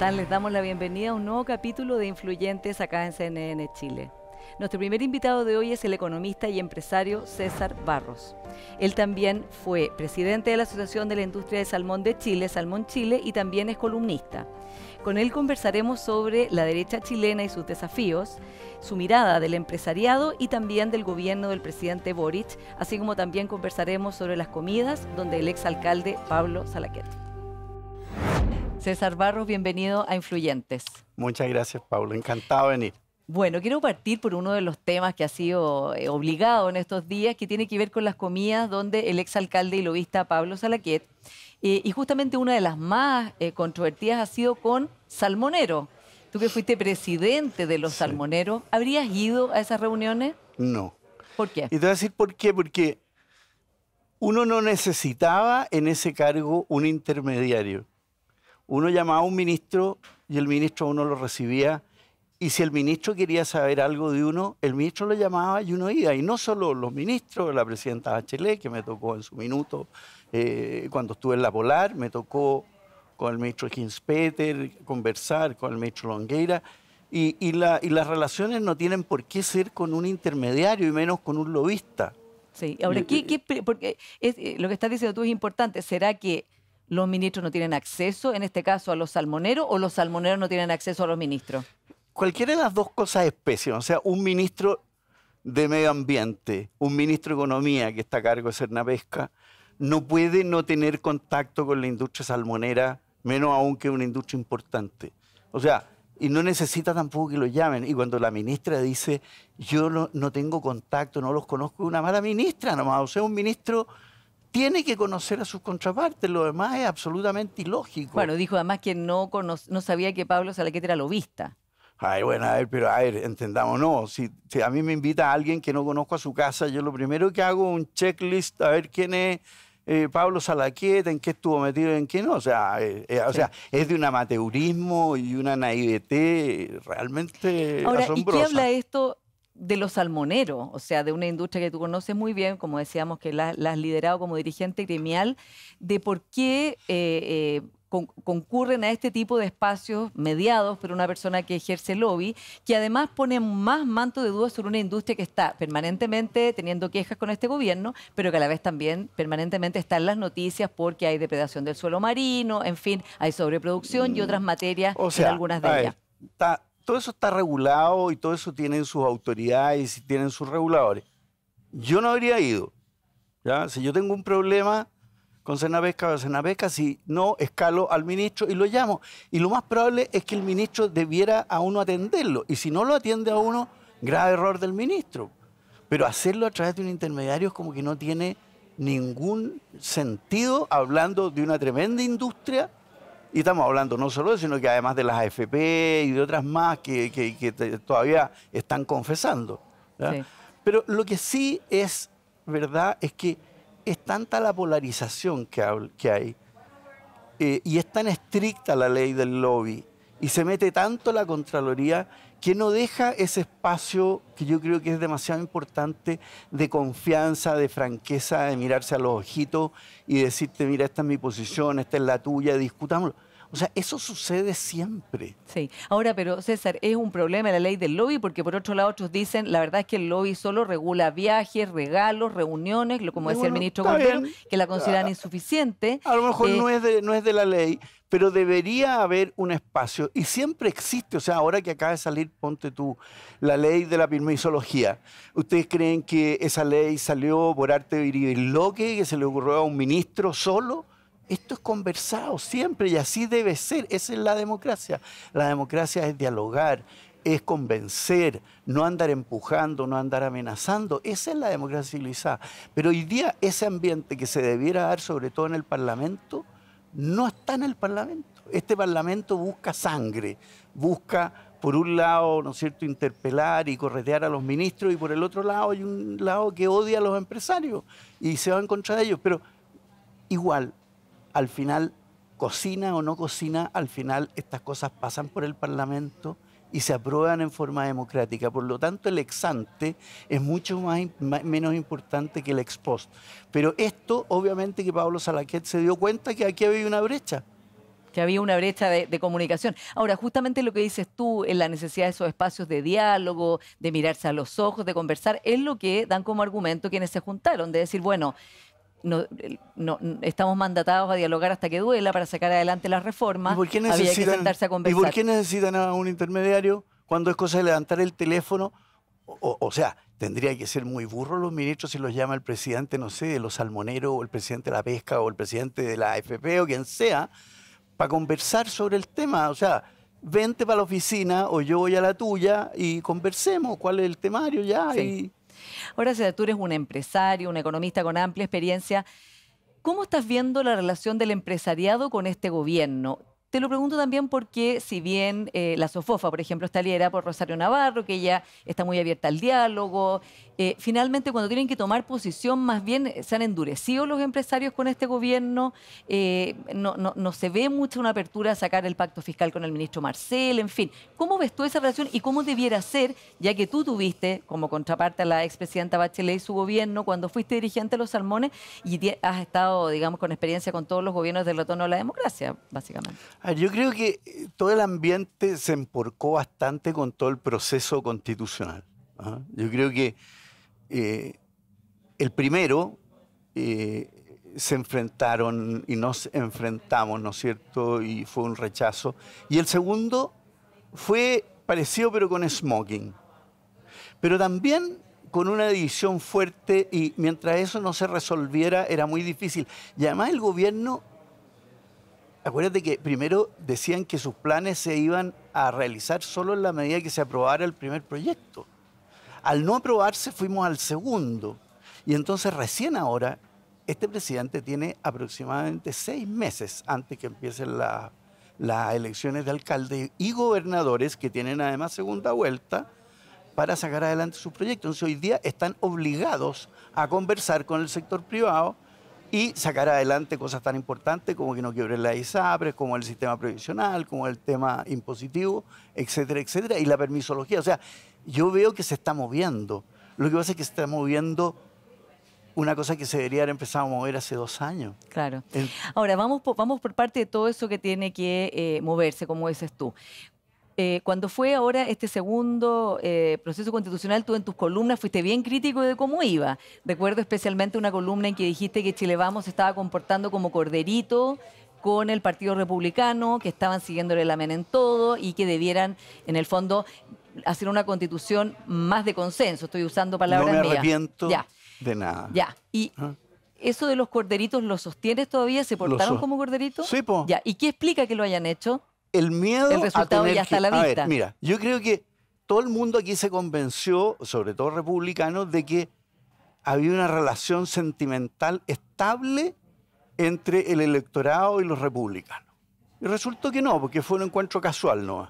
Les damos la bienvenida a un nuevo capítulo de Influyentes acá en CNN Chile. Nuestro primer invitado de hoy es el economista y empresario César Barros. Él también fue presidente de la Asociación de la Industria de Salmón de Chile, Salmón Chile, y también es columnista. Con él conversaremos sobre la derecha chilena y sus desafíos, su mirada del empresariado y también del gobierno del presidente Boric, así como también conversaremos sobre las comidas donde el exalcalde Pablo Salaquet. César Barros, bienvenido a Influyentes. Muchas gracias, Pablo. Encantado de venir. Bueno, quiero partir por uno de los temas que ha sido eh, obligado en estos días, que tiene que ver con las comidas, donde el exalcalde y lobista Pablo Salaquet, eh, y justamente una de las más eh, controvertidas ha sido con Salmonero. Tú que fuiste presidente de los Salmoneros, ¿habrías ido a esas reuniones? No. ¿Por qué? Y te voy a decir por qué, porque uno no necesitaba en ese cargo un intermediario. Uno llamaba a un ministro y el ministro a uno lo recibía. Y si el ministro quería saber algo de uno, el ministro lo llamaba y uno iba. Y no solo los ministros, la presidenta HL, que me tocó en su minuto eh, cuando estuve en la Polar, me tocó con el ministro Kingspeter conversar, con el ministro Longueira. Y, las relaciones no tienen por qué ser con un intermediario y menos con un lobista. Sí, ahora, ¿qué, eh, porque es, eh, lo que estás diciendo tú es importante. ¿Será que los ministros no tienen acceso, en este caso, a los salmoneros o los salmoneros no tienen acceso a los ministros? Cualquiera de las dos cosas es pésima. O sea, un ministro de Medio Ambiente, un ministro de Economía que está a cargo de Pesca, no puede no tener contacto con la industria salmonera, menos aún que una industria importante. O sea, y no necesita tampoco que lo llamen. Y cuando la ministra dice, yo no, no tengo contacto, no los conozco, es una mala ministra nomás, o sea, un ministro tiene que conocer a sus contrapartes, lo demás es absolutamente ilógico. Bueno, dijo además que no, no sabía que Pablo Salaquete era lobista. Ay, bueno, a ver, pero a ver, entendamos, no, si, a mí me invita a alguien que no conozco a su casa, yo lo primero que hago es un checklist a ver quién es eh, Pablo Salaqueta, en qué estuvo metido, en qué no, o sea, eh, eh, o sea es de un amateurismo y una naivete realmente Ahora, asombrosa. ¿y qué habla esto de los salmoneros, o sea, de una industria que tú conoces muy bien, como decíamos que la, has liderado como dirigente gremial, de por qué eh, eh, concurren a este tipo de espacios mediados por una persona que ejerce lobby, que además pone más manto de dudas sobre una industria que está permanentemente teniendo quejas con este gobierno, pero que a la vez también permanentemente está en las noticias porque hay depredación del suelo marino, en fin, hay sobreproducción y mm. otras materias en algunas de ellas todo eso está regulado y todo eso tienen sus autoridades y tienen sus reguladores. Yo no habría ido. ¿ya? Si yo tengo un problema con Senapesca o Senapesca, si no, escalo al ministro y lo llamo. Y lo más probable es que el ministro debiera a uno atenderlo. Y si no lo atiende a uno, grave error del ministro. Pero hacerlo a través de un intermediario es como que no tiene ningún sentido hablando de una tremenda industria y estamos hablando no solo de eso, sino que además de las AFP y de otras más que, todavía están confesando. Pero lo que sí es verdad es que es tanta la polarización que, hay eh, y es tan estricta la ley del lobby y se mete tanto la Contraloría que no deja ese espacio que yo creo que es demasiado importante de confianza, de franqueza, de mirarse a los ojitos y decirte, mira, esta es mi posición, esta es la tuya, discutámoslo o sea, eso sucede siempre. Sí. Ahora, pero César, es un problema la ley del lobby porque por otro lado otros dicen, la verdad es que el lobby solo regula viajes, regalos, reuniones, como decía el ministro Cordero, que la consideran ah, insuficiente. A lo mejor eh, no, es de, no es de la ley, pero debería haber un espacio y siempre existe. O sea, ahora que acaba de salir, ponte tú, la ley de la pirmisología. ¿Ustedes creen que esa ley salió por arte de loque, que se le ocurrió a un ministro solo? Esto es conversado siempre y así debe ser. Esa es la democracia. La democracia es dialogar, es convencer, no andar empujando, no andar amenazando. Esa es la democracia civilizada. Pero hoy día ese ambiente que se debiera dar, sobre todo en el Parlamento, no está en el Parlamento. Este Parlamento busca sangre, busca, por un lado, ¿no es cierto?, interpelar y corretear a los ministros y por el otro lado hay un lado que odia a los empresarios y se va en contra de ellos. Pero igual, al final cocina o no cocina, al final estas cosas pasan por el Parlamento y se aprueban en forma democrática. Por lo tanto, el ex ante es mucho más, menos importante que el ex post. Pero esto, obviamente, que Pablo Salaquet se dio cuenta que aquí había una brecha. Que había una brecha de, de comunicación. Ahora, justamente lo que dices tú, en la necesidad de esos espacios de diálogo, de mirarse a los ojos, de conversar, es lo que dan como argumento quienes se juntaron, de decir, bueno, no, estamos mandatados a dialogar hasta que duela para sacar adelante las reformas. ¿Y por qué necesitan, a un intermediario cuando es cosa de levantar el teléfono? O, sea, tendría que ser muy burro los ministros si los llama el presidente, no sé, de los salmoneros, o el presidente de la pesca, o el presidente de la AFP, o quien sea, para conversar sobre el tema. O sea, vente para la oficina o yo voy a la tuya y conversemos cuál es el temario ya. Y si tú eres un empresario, un economista con amplia experiencia. ¿Cómo estás viendo la relación del empresariado con este gobierno? Te lo pregunto también porque si bien eh, la Sofofa, por ejemplo, está liderada por Rosario Navarro, que ella está muy abierta al diálogo, eh, finalmente, cuando tienen que tomar posición, más bien eh, se han endurecido los empresarios con este gobierno. Eh, no, se ve mucha una apertura a sacar el pacto fiscal con el ministro Marcel, en fin. ¿Cómo ves tú esa relación y cómo debiera ser, ya que tú tuviste como contraparte a la expresidenta Bachelet y su gobierno cuando fuiste dirigente de los Salmones y has estado, digamos, con experiencia con todos los gobiernos del retorno a la democracia, básicamente? yo creo que todo el ambiente se emporcó bastante con todo el proceso constitucional. ¿ah? Yo creo que eh, el primero eh, se enfrentaron y nos enfrentamos, ¿no es cierto? Y fue un rechazo. Y el segundo fue parecido pero con smoking. Pero también con una división fuerte y mientras eso no se resolviera era muy difícil. Y además el gobierno, acuérdate que primero decían que sus planes se iban a realizar solo en la medida que se aprobara el primer proyecto. Al no aprobarse fuimos al segundo. Y entonces recién ahora este presidente tiene aproximadamente seis meses antes que empiecen las elecciones de alcalde y gobernadores que tienen además segunda vuelta para sacar adelante su proyecto. Entonces hoy día están obligados a conversar con el sector privado y sacar adelante cosas tan importantes como que no quiebre la ISAPRES, como el sistema previsional, como el tema impositivo, etcétera, etcétera, y la permisología. O sea, yo veo que se está moviendo. Lo que pasa es que se está moviendo una cosa que se debería haber empezado a mover hace dos años. Claro. Ahora, vamos por, vamos por parte de todo eso que tiene que eh, moverse, como dices tú. Eh, cuando fue ahora este segundo eh, proceso constitucional, tú en tus columnas fuiste bien crítico de cómo iba. Recuerdo especialmente una columna en que dijiste que Chile Vamos se estaba comportando como corderito con el Partido Republicano, que estaban siguiéndole la amén en todo y que debieran, en el fondo, hacer una constitución más de consenso. Estoy usando palabras mías. No ya. de nada. Ya. Y ah. eso de los corderitos, ¿lo sostienes todavía? ¿Se portaron como corderitos? Sí, po. ¿Y qué explica que lo hayan hecho? El miedo El resultado ya está a la vista. mira, yo creo que todo el mundo aquí se convenció, sobre todo republicanos, de que había una relación sentimental estable entre el electorado y los republicanos. Y resultó que no, porque fue un encuentro casual, ¿no?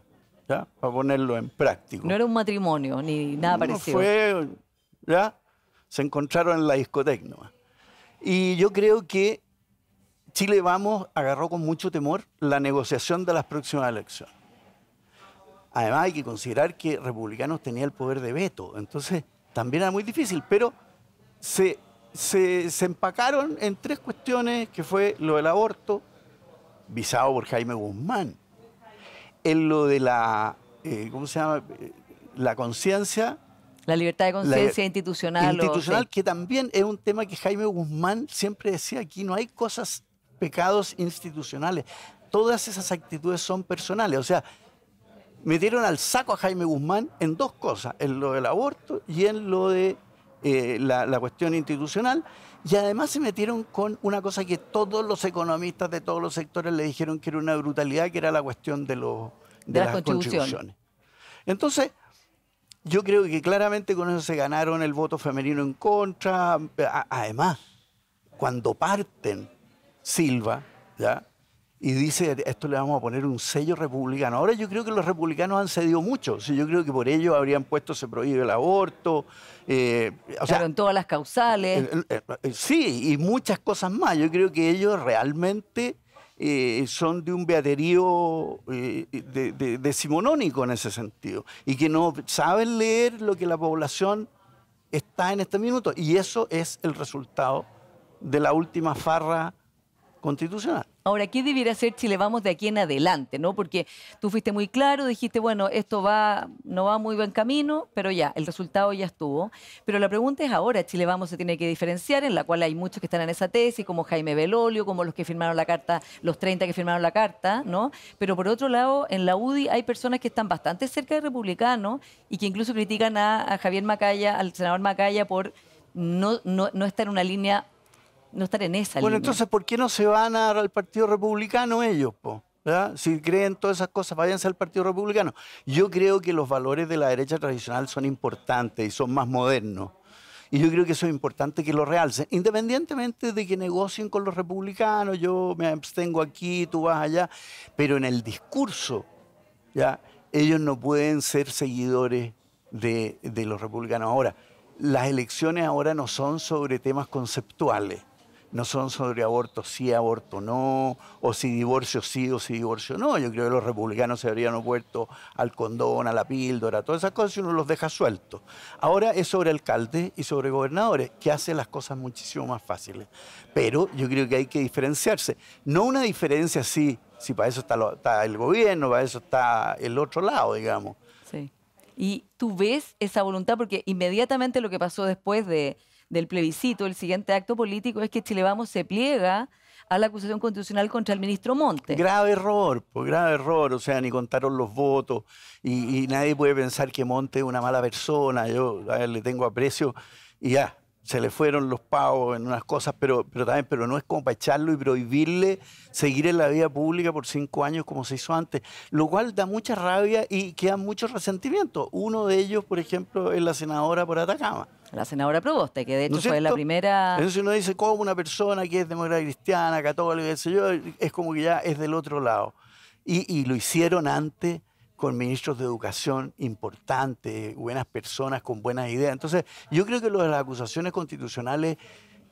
Para ponerlo en práctico. No era un matrimonio ni nada no Fue, ¿ya? Se encontraron en la discoteca. Y yo creo que Chile Vamos agarró con mucho temor la negociación de las próximas elecciones. Además hay que considerar que republicanos tenía el poder de veto, entonces también era muy difícil, pero se, se, se empacaron en tres cuestiones, que fue lo del aborto, visado por Jaime Guzmán, en lo de la, eh, ¿cómo se llama? Eh, la conciencia. La libertad de conciencia institucional. Institucional, que también es un tema que Jaime Guzmán siempre decía, aquí no hay cosas, pecados institucionales. Todas esas actitudes son personales. O sea, metieron al saco a Jaime Guzmán en dos cosas, en lo del aborto y en lo de eh, la, la cuestión institucional. Y además se metieron con una cosa que todos los economistas de todos los sectores le dijeron que era una brutalidad, que era la cuestión de, los de, las, contribuciones. Entonces, yo creo que claramente con eso se ganaron el voto femenino en contra. Además, cuando parten Silva, ¿ya? y dice, esto le vamos a poner un sello republicano. Ahora yo creo que los republicanos han cedido mucho, yo creo que por ello habrían puesto se prohíbe el aborto. Eh, o sea, en todas las causales. sí, y muchas cosas más. Yo creo que ellos realmente eh, son de un beaterío eh, decimonónico en ese sentido, y que no saben leer lo que la población está en este minuto, y eso es el resultado de la última farra constitucional. Ahora, ¿qué debiera hacer Chile Vamos de aquí en adelante? ¿no? Porque tú fuiste muy claro, dijiste, bueno, esto va, no va muy buen camino, pero ya, el resultado ya estuvo. Pero la pregunta es ahora, Chile Vamos se tiene que diferenciar, en la cual hay muchos que están en esa tesis, como Jaime Belolio, como los que firmaron la carta, los 30 que firmaron la carta, ¿no? Pero por otro lado, en la UDI hay personas que están bastante cerca de republicanos y que incluso critican a, Javier Macaya, al senador Macaya, por no, no estar en una línea no estar en esa Bueno, entonces, ¿por qué no se van a, dar al Partido Republicano ellos, Si creen todas esas cosas, váyanse al Partido Republicano. Yo creo que los valores de la derecha tradicional son importantes y son más modernos. Y yo creo que eso es importante que lo realcen, independientemente de que negocien con los republicanos, yo me abstengo aquí, tú vas allá, pero en el discurso, ¿ya? ellos no pueden ser seguidores de los republicanos. Ahora, las elecciones ahora no son sobre temas conceptuales no son sobre aborto sí, aborto no, o si divorcio sí o si divorcio no. Yo creo que los republicanos se habrían opuesto al condón, a la píldora, a todas esas cosas y uno los deja sueltos. Ahora es sobre alcaldes y sobre gobernadores, que hace las cosas muchísimo más fáciles. Pero yo creo que hay que diferenciarse. No una diferencia así, si para eso está, está el gobierno, para eso está el otro lado, digamos. Sí. Y tú ves esa voluntad, porque inmediatamente lo que pasó después de del plebiscito, el siguiente acto político es que Chile Vamos se pliega a la acusación constitucional contra el ministro Monte. Grave error, pues grave error, o sea, ni contaron los votos y, nadie puede pensar que Monte es una mala persona, yo le tengo aprecio y ya, se le fueron los pavos en unas cosas, pero, pero también, pero no es como para echarlo y prohibirle seguir en la vida pública por cinco años como se hizo antes, lo cual da mucha rabia y queda mucho resentimiento. Uno de ellos, por ejemplo, es la senadora por Atacama. La senadora Proboste, que de hecho fue la primera. Entonces uno dice, ¿cómo una persona que es demócrata cristiana, católica, es como que ya es del otro lado. Y, y lo hicieron antes con ministros de educación importantes, buenas personas con buenas ideas. Entonces, yo creo que lo de las acusaciones constitucionales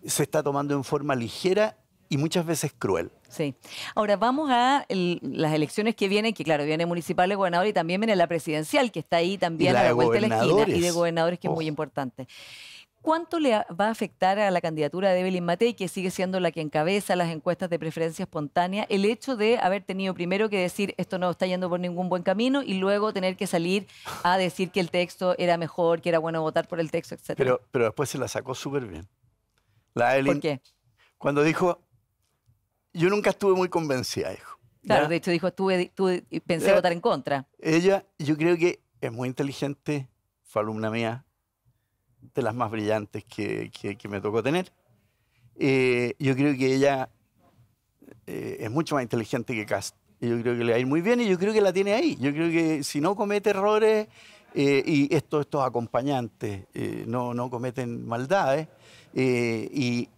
se está tomando en forma ligera y muchas veces cruel. Sí. Ahora vamos a las elecciones que vienen, que claro, viene municipal, municipales, gobernador y también viene la presidencial, que está ahí también a la vuelta de la esquina, y de gobernadores, que es muy importante. ¿Cuánto le va a afectar a la candidatura de Evelyn Matei, que sigue siendo la que encabeza las encuestas de preferencia espontánea, el hecho de haber tenido primero que decir esto no está yendo por ningún buen camino y luego tener que salir a decir que el texto era mejor, que era bueno votar por el texto, etcétera? Pero, después se la sacó súper bien. La ¿Por qué? Cuando dijo, yo nunca estuve muy convencida, hijo. Claro, de hecho dijo, estuve, estuve pensé votar en contra. Ella, yo creo que es muy inteligente, fue alumna mía, de las más brillantes que, que, me tocó tener. Eh, yo creo que ella eh, es mucho más inteligente que Cast. Yo creo que le va a ir muy bien y yo creo que la tiene ahí. Yo creo que si no comete errores eh, y esto, estos acompañantes no, no cometen maldades y,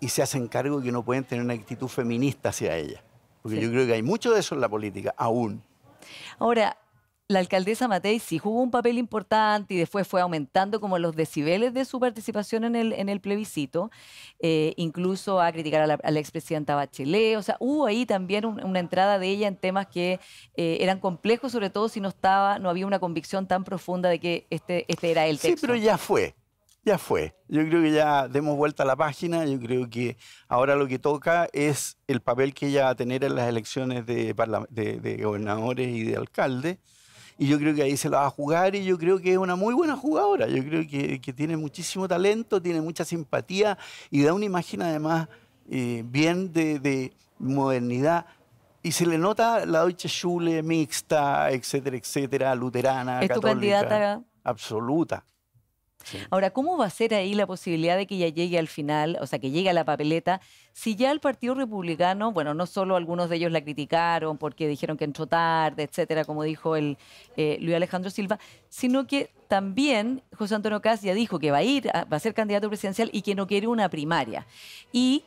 y se hacen cargo que no pueden tener una actitud feminista hacia ella. Porque yo creo que hay mucho de eso en la política, aún. Ahora, la alcaldesa Matei sí jugó un papel importante y después fue aumentando como los decibeles de su participación en el, en el plebiscito, eh, incluso a criticar a la, expresidenta Bachelet. O sea, hubo ahí también una entrada de ella en temas que eh, eran complejos, sobre todo si no estaba, no había una convicción tan profunda de que este, este era el texto. Sí, pero ya fue ya fue. Yo creo que ya demos vuelta a la página. Yo creo que ahora lo que toca es el papel que ella va a tener en las elecciones de, de, gobernadores y de alcaldes. Y yo creo que ahí se la va a jugar y yo creo que es una muy buena jugadora. Yo creo que, tiene muchísimo talento, tiene mucha simpatía y da una imagen además eh, bien de, modernidad y se le nota la Deutsche Schule mixta, etcétera, etcétera, luterana, ¿Es tu candidata? Absoluta. Ahora, ¿cómo va a ser ahí la posibilidad de que ya llegue al final, o sea, que llegue a la papeleta, si ya el Partido Republicano, bueno, no solo algunos de ellos la criticaron porque dijeron que entró tarde, etcétera, como dijo el eh, Luis Alejandro Silva, sino que también José Antonio Cás ya dijo que va a ir, va a ser candidato presidencial y que no quiere una primaria. Y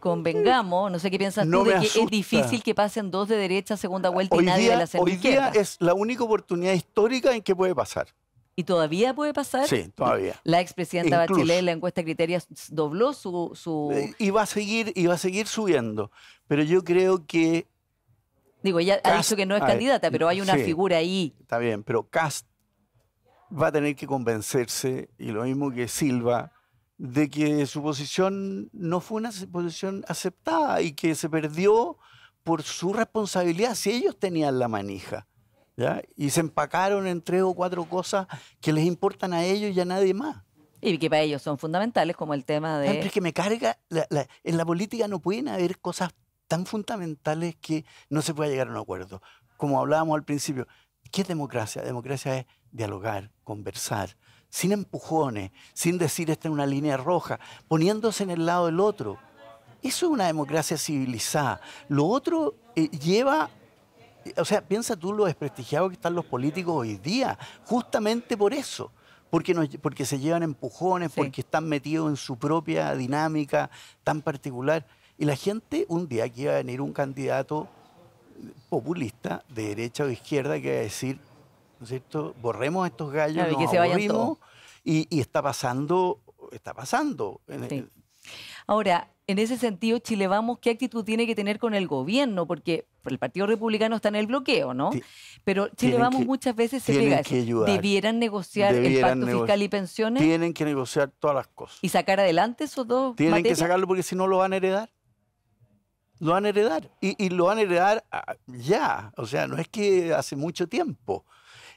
convengamos, no sé qué piensas tú, de que es difícil que pasen dos de derecha, segunda vuelta y nadie de la centro Hoy día es la única oportunidad histórica en que puede pasar. ¿Y todavía puede pasar? Sí, todavía. La expresidenta Incluso. Bachelet en la encuesta Criterias dobló su... su... Eh, y, va a seguir, a seguir subiendo, pero yo creo que... Digo, ella ha dicho que no es candidata, pero hay una figura ahí. Está bien, pero Cast va a tener que convencerse, y lo mismo que Silva, de que su posición no fue una posición aceptada y que se perdió por su responsabilidad si ellos tenían la manija. Y se empacaron en tres o cuatro cosas que les importan a ellos y a nadie más. Y que para ellos son fundamentales, como el tema de... es que me carga, en la política no pueden haber cosas tan fundamentales que no se pueda llegar a un acuerdo. Como hablábamos al principio, ¿qué es democracia? Democracia es dialogar, conversar, sin empujones, sin decir esta es una línea roja, poniéndose en el lado del otro. Eso es una democracia civilizada. Lo otro eh, lleva o sea, piensa tú lo desprestigiados que están los políticos hoy día, justamente por eso. Porque, porque se llevan empujones, porque están metidos en su propia dinámica tan particular. Y la gente, un día que iba a venir un candidato populista, de derecha o de izquierda, que va a decir, ¿no es cierto? Borremos estos gallos, y, que se y, está pasando, está pasando. Ahora, en ese sentido, Chile Vamos, ¿qué actitud tiene que tener con el gobierno? Porque el Partido Republicano está en el bloqueo, ¿no? Pero Chile Vamos muchas veces se pega ¿Debieran negociar el pacto fiscal y pensiones? Tienen que negociar todas las cosas. ¿Y sacar adelante esos dos Tienen que sacarlo porque si no lo van a heredar. Lo van a heredar. Y, y lo van a heredar ah, ya. O sea, no es que hace mucho tiempo.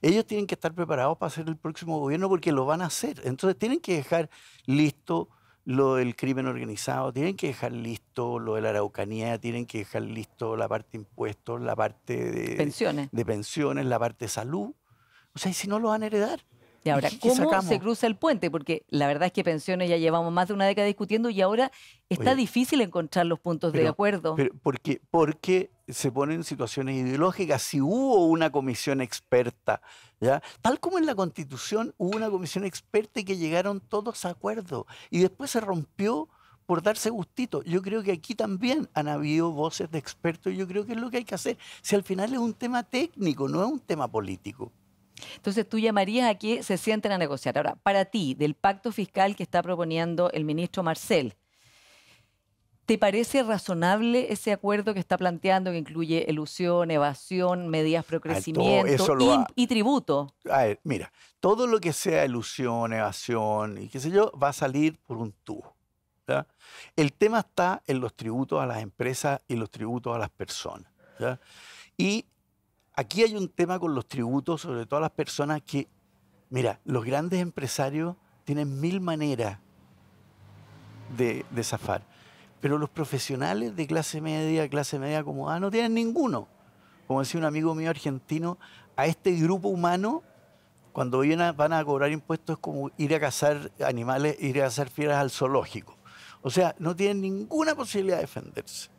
Ellos tienen que estar preparados para hacer el próximo gobierno porque lo van a hacer. Entonces tienen que dejar listo lo del crimen organizado, tienen que dejar listo lo de la araucanía, tienen que dejar listo la parte de impuestos, la parte de pensiones, de pensiones la parte de salud. O sea, y si no lo van a heredar. Y ahora, ¿cómo se cruza el puente? Porque la verdad es que pensiones ya llevamos más de una década discutiendo y ahora está difícil encontrar los puntos de acuerdo. porque, porque se ponen situaciones ideológicas. Si hubo una comisión experta, ¿ya? tal como en la Constitución hubo una comisión experta y que llegaron todos a acuerdo y después se rompió por darse gustito. Yo creo que aquí también han habido voces de expertos y yo creo que es lo que hay que hacer. Si al final es un tema técnico, no es un tema político. Entonces tú llamarías a que se sienten a negociar. Ahora, para ti, del pacto fiscal que está proponiendo el ministro Marcel, ¿te parece razonable ese acuerdo que está planteando que incluye elusión, evasión, medidas y, tributo? A ver, mira, todo lo que sea elusión, evasión y qué sé yo, va a salir por un tú. El tema está en los tributos a las empresas y los tributos a las personas. Y Aquí hay un tema con los tributos, sobre todo las personas que, mira, los grandes empresarios tienen mil maneras de, zafar, pero los profesionales de clase media, clase media como acomodada, no tienen ninguno. Como decía un amigo mío argentino, a este grupo humano, cuando van a cobrar impuestos es como ir a cazar animales, ir a cazar fieras al zoológico. O sea, no tienen ninguna posibilidad de defenderse.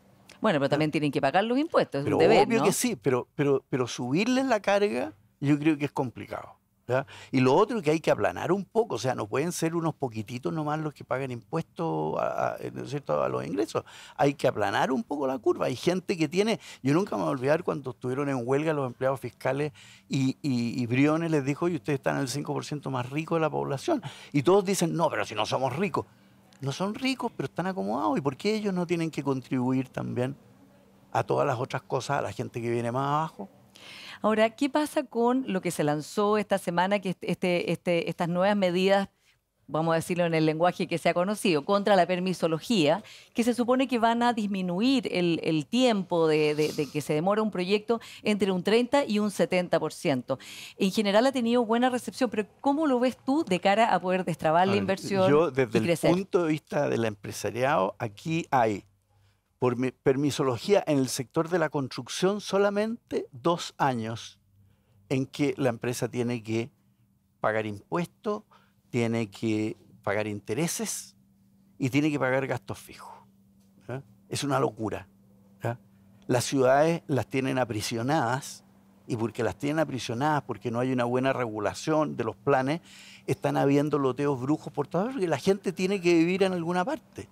Bueno, pero también ah. tienen que pagar los impuestos, es un deber, obvio que sí, pero, pero, pero subirles la carga yo creo que es complicado. Y lo otro es que hay que aplanar un poco, o sea, no pueden ser unos poquititos nomás los que pagan impuestos a, a los ingresos. Hay que aplanar un poco la curva. Hay gente que tiene, yo nunca me voy a olvidar cuando estuvieron en huelga los empleados fiscales y, y, y Briones les dijo, y ustedes están en el 5% más rico de la población. Y todos dicen, no, pero si no somos ricos no son ricos, pero están acomodados. ¿Y por qué ellos no tienen que contribuir también a todas las otras cosas, a la gente que viene más abajo? Ahora, ¿qué pasa con lo que se lanzó esta semana, que este, este, estas nuevas medidas vamos a decirlo en el lenguaje que se ha conocido, contra la permisología, que se supone que van a disminuir el, tiempo de, que se demora un proyecto entre un 30 y un 70%. En general ha tenido buena recepción, pero ¿cómo lo ves tú de cara a poder destrabar la inversión? Yo, desde el punto de vista del empresariado, aquí hay por permisología en el sector de la construcción solamente dos años en que la empresa tiene que pagar impuestos, tiene que pagar intereses y tiene que pagar gastos fijos. Es una locura. Las ciudades las tienen aprisionadas y porque las tienen aprisionadas, porque no hay una buena regulación de los planes, están habiendo loteos brujos por todo, porque la gente tiene que vivir en alguna parte.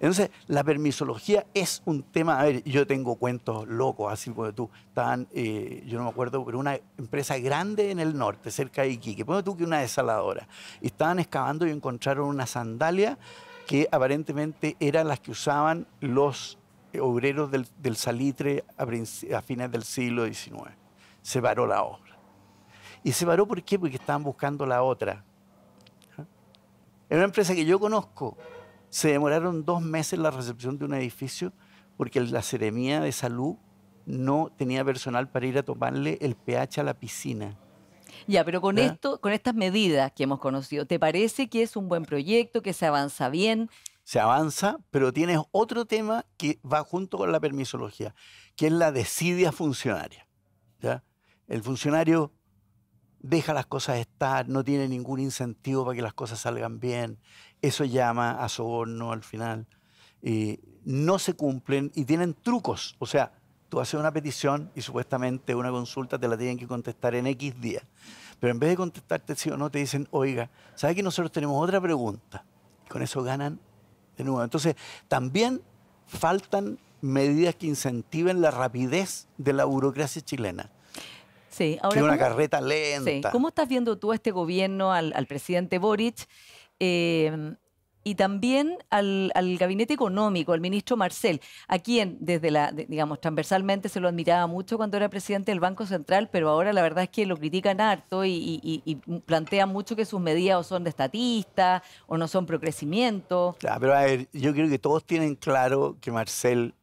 Entonces, la permisología es un tema, a ver, yo tengo cuentos locos, así como tú, estaban, eh, yo no me acuerdo, pero una empresa grande en el norte, cerca de Iquique, pongo tú que una desaladora, estaban excavando y encontraron una sandalia que aparentemente eran las que usaban los obreros del, salitre a, fines del siglo XIX. Se paró la obra. Y se paró, ¿por qué? Porque estaban buscando la otra. ¿Ah? Era una empresa que yo conozco, se demoraron dos meses la recepción de un edificio porque la seremía de salud no tenía personal para ir a tomarle el pH a la piscina. Ya, pero con esto, con estas medidas que hemos conocido, ¿te parece que es un buen proyecto, que se avanza bien? Se avanza, pero tienes otro tema que va junto con la permisología, que es la desidia funcionaria. ¿ya? El funcionario deja las cosas estar, no tiene ningún incentivo para que las cosas salgan bien, eso llama a soborno al final, y eh, no se cumplen y tienen trucos. O sea, tú haces una petición y supuestamente una consulta te la tienen que contestar en X días. Pero en vez de contestarte sí o no, te dicen, oiga, ¿sabes que nosotros tenemos otra pregunta? Y con eso ganan de nuevo. Entonces, también faltan medidas que incentiven la rapidez de la burocracia chilena. Sí, ahora. una carreta lenta. Sí. ¿Cómo estás viendo tú a este gobierno, al, al presidente Boric? Eh, y también al, gabinete económico, al ministro Marcel, a quien desde la, digamos, transversalmente se lo admiraba mucho cuando era presidente del Banco Central, pero ahora la verdad es que lo critican harto y, plantean mucho que sus medidas o son de estatista o no son procrecimiento. Claro, pero a ver, yo creo que todos tienen claro que Marcel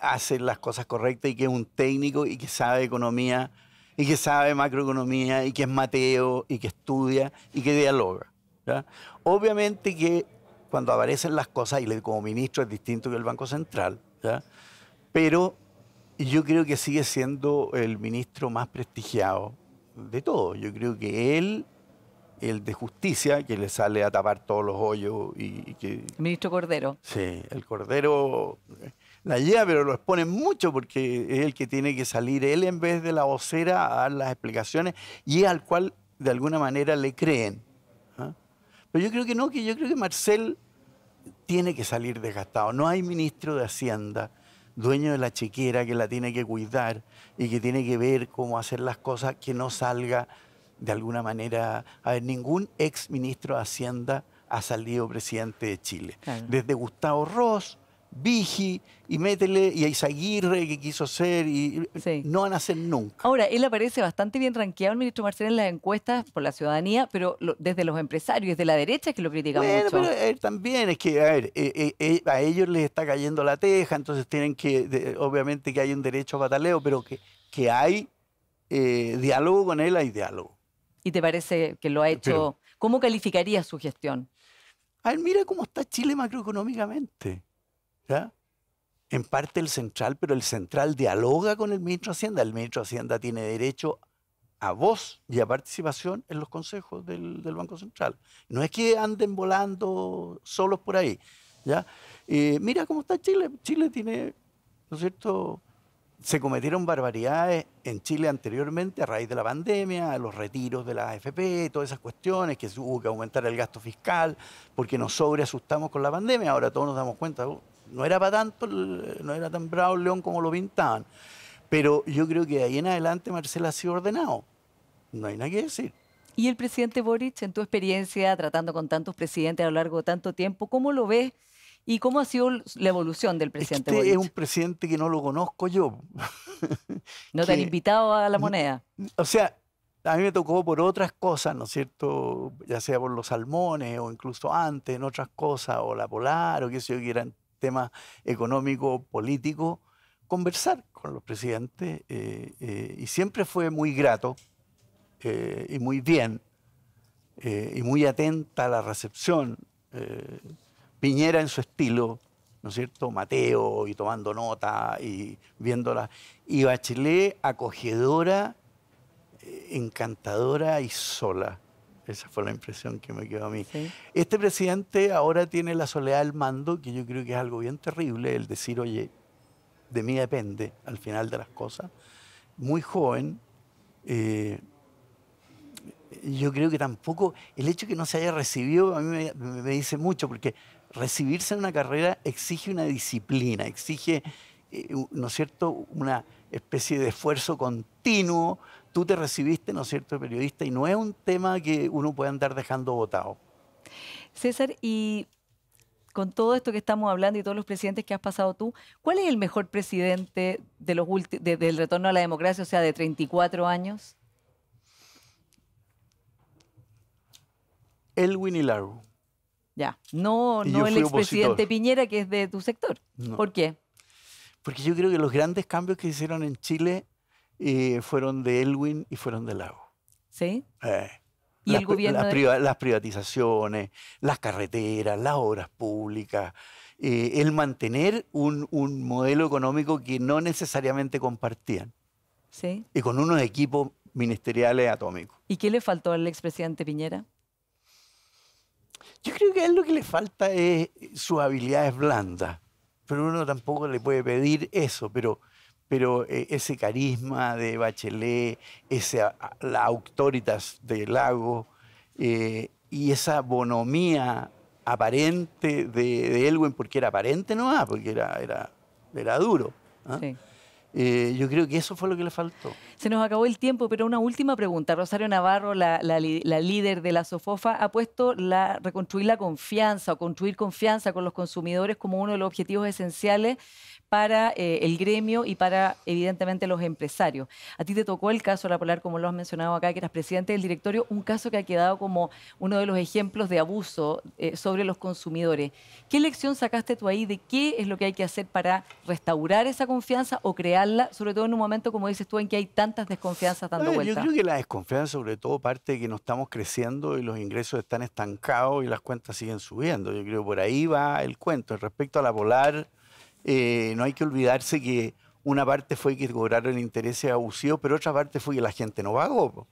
hace las cosas correctas y que es un técnico y que sabe economía y que sabe macroeconomía y que es Mateo y que estudia y que dialoga. Obviamente que cuando aparecen las cosas, y como ministro es distinto que el Banco Central, pero yo creo que sigue siendo el ministro más prestigiado de todo. Yo creo que él, el de justicia, que le sale a tapar todos los hoyos y, que... El ministro Cordero. Sí, el Cordero eh, la lleva, pero lo expone mucho porque es el que tiene que salir él en vez de la vocera a dar las explicaciones y es al cual de alguna manera le creen. Pero yo creo que no, que yo creo que Marcel tiene que salir desgastado. No hay ministro de Hacienda, dueño de la chiquera, que la tiene que cuidar y que tiene que ver cómo hacer las cosas, que no salga de alguna manera. A ver, ningún ex ministro de Hacienda ha salido presidente de Chile. Desde Gustavo Ross, Vigi y métele y a Isaguirre que quiso ser y no van a ser nunca. Ahora, él aparece bastante bien ranqueado el ministro Marcelo en las encuestas por la ciudadanía, pero desde los empresarios, desde la derecha que lo critican mucho. Pero él también, es que, a ver, eh, eh, eh, a ellos les está cayendo la teja, entonces tienen que, obviamente que hay un derecho a pataleo, pero que, que hay diálogo con él, hay diálogo. ¿Y te parece que lo ha hecho? ¿Cómo calificaría su gestión? A ver, mira cómo está Chile macroeconómicamente. ¿ya? En parte el central, pero el central dialoga con el ministro de Hacienda. El ministro de Hacienda tiene derecho a voz y a participación en los consejos del, Banco Central. No es que anden volando solos por ahí. Eh, mira cómo está Chile. Chile tiene, ¿no es cierto? Se cometieron barbaridades en Chile anteriormente a raíz de la pandemia, los retiros de la AFP, todas esas cuestiones, que hubo que aumentar el gasto fiscal, porque nos sobreasustamos con la pandemia. Ahora todos nos damos cuenta, oh, no era para tanto, no era tan bravo el león como lo pintaban. Pero yo creo que de ahí en adelante Marcela ha sido ordenado. No hay nada que decir. Y el presidente Boric, en tu experiencia tratando con tantos presidentes a lo largo de tanto tiempo, ¿cómo lo ves y cómo ha sido la evolución del presidente este Es un presidente que no lo conozco yo. ¿No te han invitado a la moneda? O sea, a mí me tocó por otras cosas, ¿no es cierto? Ya sea por los salmones o incluso antes en otras cosas, o la polar, o qué sé yo, que eran tema económico, político, conversar con los presidentes eh, eh, y siempre fue muy grato eh, y muy bien y muy atenta a la recepción. Piñera en su estilo, ¿no es cierto? Mateo y tomando nota y viéndola. Y Bachelet acogedora, encantadora y sola. Esa fue la impresión que me quedó a mí. Este presidente ahora tiene la soledad del mando, que yo creo que es algo bien terrible, el decir, oye, de mí depende al final de las cosas. Muy joven, eh, yo creo que tampoco, el hecho de que no se haya recibido a mí me, dice mucho, porque recibirse en una carrera exige una disciplina, exige, eh, ¿no es cierto?, una especie de esfuerzo continuo tú te recibiste, ¿no es cierto?, periodista, y no es un tema que uno pueda andar dejando votado. César, y con todo esto que estamos hablando y todos los presidentes que has pasado tú, ¿cuál es el mejor presidente de los del retorno a la democracia, o sea, de 34 años? Elwin Hilaru. Ya, no, no el expresidente Piñera, que es de tu sector. ¿Por qué? Porque yo creo que los grandes cambios que hicieron en Chile eh, fueron de Elwin y fueron de Lago. ¿Sí? Eh, ¿Y el gobierno? Las, privatizaciones, las carreteras, las obras públicas, eh, el mantener un, un, modelo económico que no necesariamente compartían. Sí. Y con unos equipos ministeriales atómicos. ¿Y qué le faltó al expresidente Piñera? Yo creo que a él lo que le falta es sus habilidades blandas, pero uno tampoco le puede pedir eso, pero pero eh, ese carisma de Bachelet, esa ah, ah, la autoritas de Lago eh, y esa bonomía aparente de, Elwin, porque era aparente no más, porque era, era, era duro. ¿ah? Eh, yo creo que eso fue lo que le faltó. Se nos acabó el tiempo, pero una última pregunta. Rosario Navarro, la, la, líder de la SOFOFA, ha puesto la, reconstruir la confianza o construir confianza con los consumidores como uno de los objetivos esenciales para eh, el gremio y para, evidentemente, los empresarios. A ti te tocó el caso de la Polar, como lo has mencionado acá, que eras presidente del directorio, un caso que ha quedado como uno de los ejemplos de abuso eh, sobre los consumidores. ¿Qué lección sacaste tú ahí de qué es lo que hay que hacer para restaurar esa confianza o crearla, sobre todo en un momento, como dices tú, en que hay tantas desconfianzas dando vueltas? Yo creo que la desconfianza, sobre todo, parte de que no estamos creciendo y los ingresos están estancados y las cuentas siguen subiendo. Yo creo que por ahí va el cuento. Respecto a la Polar eh, no hay que olvidarse que una parte fue que cobraron intereses abusivos, pero otra parte fue que la gente no pagó.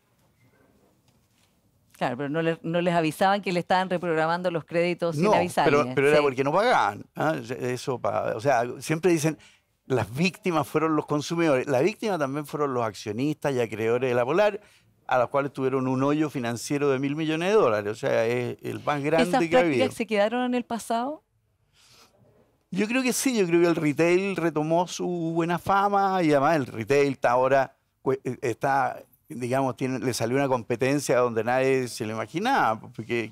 Claro, pero no, les avisaban que le estaban reprogramando los créditos sin avisar. Pero, ¿eh? pero era porque no pagaban. ¿ah? Eso, o sea, siempre dicen, las víctimas fueron los consumidores. Las víctimas también fueron los accionistas y acreedores de la Polar, a los cuales tuvieron un hoyo financiero de mil millones de dólares. O sea, es el más grande que ha se quedaron en el pasado? Yo creo que sí, yo creo que el retail retomó su buena fama y además el retail está ahora, eh, está, digamos, tiene, le salió una competencia donde nadie se lo imaginaba, porque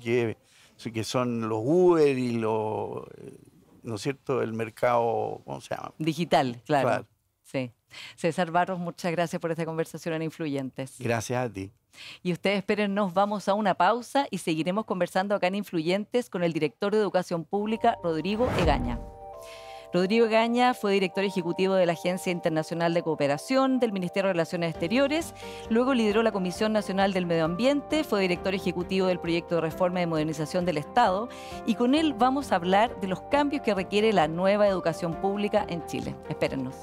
que, son los Uber y los, eh, ¿no es cierto?, el mercado, ¿cómo se llama? Digital, claro. Sí. César Barros, muchas gracias por esta conversación en Influyentes. Gracias a ti. Y ustedes esperen, nos vamos a una pausa y seguiremos conversando acá en Influyentes con el director de Educación Pública, Rodrigo Egaña. Rodrigo Gaña fue director ejecutivo de la Agencia Internacional de Cooperación del Ministerio de Relaciones Exteriores, luego lideró la Comisión Nacional del Medio Ambiente, fue director ejecutivo del proyecto de reforma y modernización del Estado y con él vamos a hablar de los cambios que requiere la nueva educación pública en Chile. Espérennos.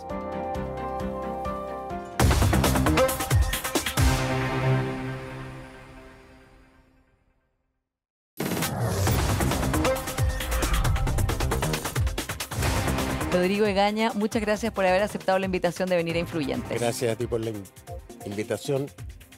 Rodrigo Egaña, muchas gracias por haber aceptado la invitación de venir a Influyentes. Gracias a ti por la invitación.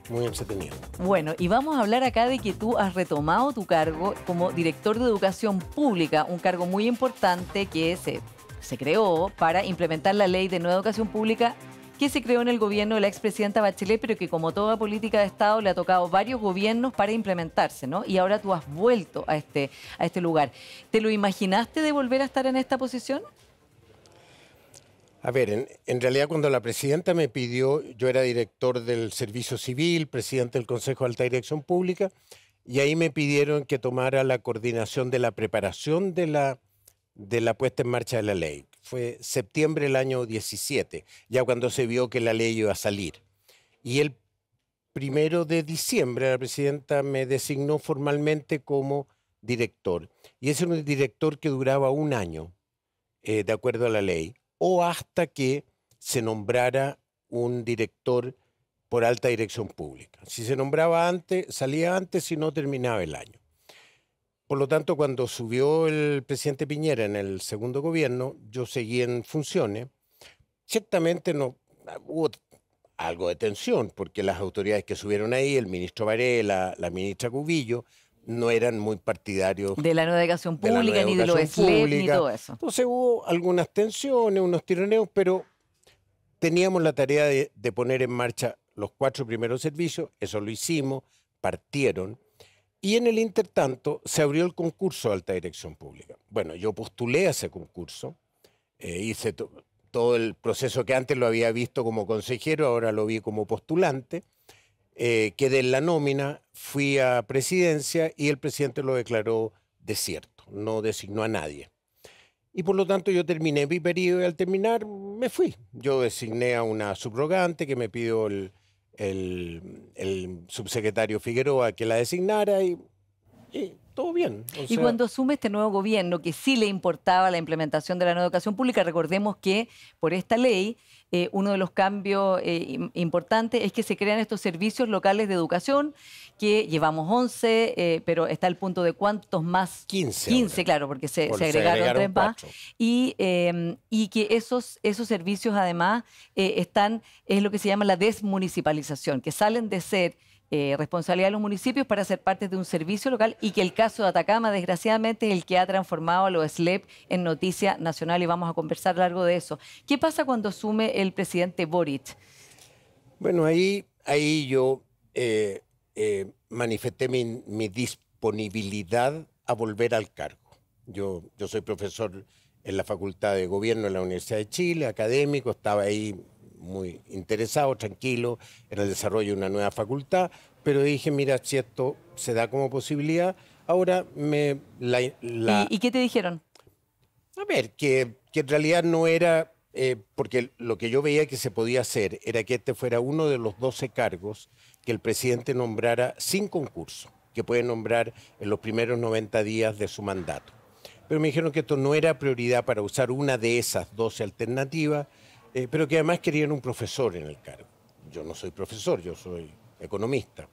Muy entretenido. Bueno, y vamos a hablar acá de que tú has retomado tu cargo como director de educación pública, un cargo muy importante que se, se creó para implementar la ley de nueva educación pública que se creó en el gobierno de la expresidenta Bachelet, pero que como toda política de Estado le ha tocado varios gobiernos para implementarse, ¿no? Y ahora tú has vuelto a este, a este lugar. ¿Te lo imaginaste de volver a estar en esta posición? A ver, en, realidad cuando la presidenta me pidió, yo era director del Servicio Civil, presidente del Consejo de Alta Dirección Pública, y ahí me pidieron que tomara la coordinación de la preparación de la, de la puesta en marcha de la ley. Fue septiembre del año 17, ya cuando se vio que la ley iba a salir. Y el primero de diciembre la presidenta me designó formalmente como director. Y ese era un director que duraba un año, eh, de acuerdo a la ley o hasta que se nombrara un director por alta dirección pública. Si se nombraba antes, salía antes y no terminaba el año. Por lo tanto, cuando subió el presidente Piñera en el segundo gobierno, yo seguí en funciones. Ciertamente no, hubo algo de tensión, porque las autoridades que subieron ahí, el ministro Varela, la ministra Cubillo, no eran muy partidarios de la nueva educación pública, ni de los ni todo eso. Entonces hubo algunas tensiones, unos tironeos, pero teníamos la tarea de, poner en marcha los cuatro primeros servicios, eso lo hicimos, partieron. Y en el intertanto se abrió el concurso de alta dirección pública. Bueno, yo postulé a ese concurso, eh, hice todo el proceso que antes lo había visto como consejero, ahora lo vi como postulante. Eh, que de la nómina, fui a presidencia y el presidente lo declaró desierto, no designó a nadie. Y por lo tanto yo terminé mi periodo y al terminar me fui. Yo designé a una subrogante que me pidió el, subsecretario Figueroa que la designara y todo bien. y cuando asume este nuevo gobierno, que sí le importaba la implementación de la nueva educación pública, recordemos que por esta ley eh, uno de los cambios eh, importantes es que se crean estos servicios locales de educación, que llevamos 11, eh, pero está al punto de cuántos más. 15. 15, claro, porque se, agregaron, tres más. Em, y, que esos, esos servicios además están, es lo que se llama la desmunicipalización, que salen de ser eh, responsabilidad de los municipios para ser parte de un servicio local y que el caso de Atacama, desgraciadamente, es el que ha transformado a los SLEP en noticia nacional y vamos a conversar largo de eso. ¿Qué pasa cuando asume el presidente Boric? Bueno, ahí, ahí yo eh, eh, manifesté mi, disponibilidad a volver al cargo. Yo, yo soy profesor en la Facultad de Gobierno de la Universidad de Chile, académico, estaba ahí muy interesado, tranquilo, en el desarrollo de una nueva facultad, pero dije, mira, si esto se da como posibilidad, ahora me la... ¿Y, qué te dijeron? A ver, que, que en realidad no era, eh, porque lo que yo veía que se podía hacer era que este fuera uno de los 12 cargos que el presidente nombrara sin concurso, que puede nombrar en los primeros 90 días de su mandato. Pero me dijeron que esto no era prioridad para usar una de esas 12 alternativas, eh, pero que además querían un profesor en el cargo. Yo no soy profesor, yo soy economista.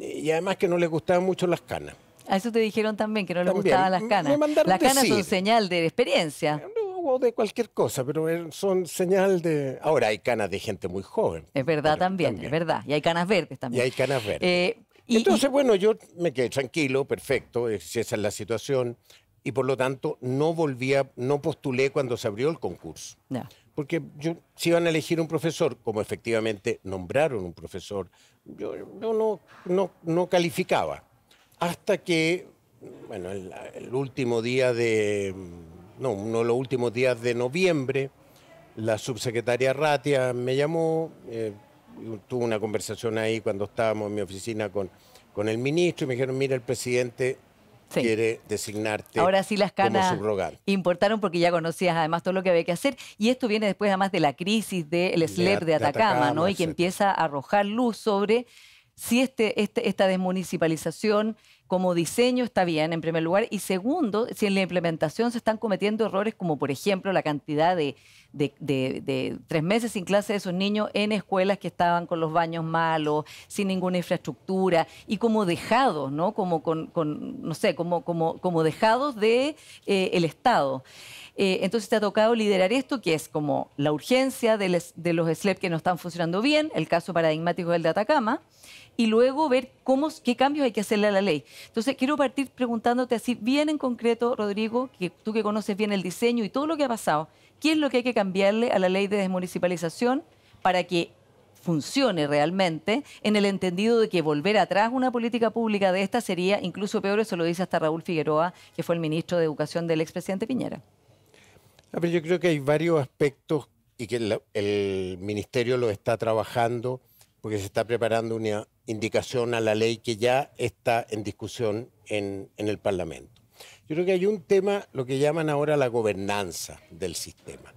Y además que no les gustaban mucho las canas. A eso te dijeron también, que no les gustaban las canas. las canas son señal de experiencia. Eh, o de cualquier cosa, pero eh, son señal de... Ahora hay canas de gente muy joven. Es verdad también, es verdad. Y hay canas verdes también. Y hay canas verdes. Entonces, bueno, yo me quedé tranquilo, perfecto, si esa es la situación, y por lo tanto no volví a, no postulé cuando se abrió el concurso. ya. Porque si iban a elegir un profesor, como efectivamente nombraron un profesor, yo, no, no, no, calificaba. Hasta que, bueno, el, último día de, no, uno de los últimos días de noviembre, la subsecretaria Ratia me llamó, eh, tuvo una conversación ahí cuando estábamos en mi oficina con, con el ministro y me dijeron, mira, el presidente quiere designarte Ahora sí las canas importaron porque ya conocías además todo lo que había que hacer. Y esto viene después además de la crisis del de de, Atacama, ¿no? Y que empieza a arrojar luz sobre si este, este esta desmunicipalización como diseño está bien, en primer lugar, y segundo, si en la implementación se están cometiendo errores como, por ejemplo, la cantidad de, tres meses sin clase de esos niños en escuelas que estaban con los baños malos, sin ninguna infraestructura y como dejados, ¿no? Como, con, no sé, como, como, como dejados de, eh, el Estado. Eh, entonces te ha tocado liderar esto, que es como la urgencia de, los SLEP que no están funcionando bien, el caso paradigmático del de Atacama, y luego ver cómo, qué cambios hay que hacerle a la ley. Entonces, quiero partir preguntándote así, bien en concreto, Rodrigo, que tú que conoces bien el diseño y todo lo que ha pasado, ¿qué es lo que hay que cambiarle a la ley de desmunicipalización para que funcione realmente, en el entendido de que volver atrás una política pública de esta sería incluso peor, eso lo dice hasta Raúl Figueroa, que fue el ministro de Educación del expresidente Piñera. yo creo que hay varios aspectos y que el, ministerio lo está trabajando porque se está preparando una indicación a la ley que ya está en discusión en, el Parlamento. Yo creo que hay un tema, lo que llaman ahora la gobernanza del sistema.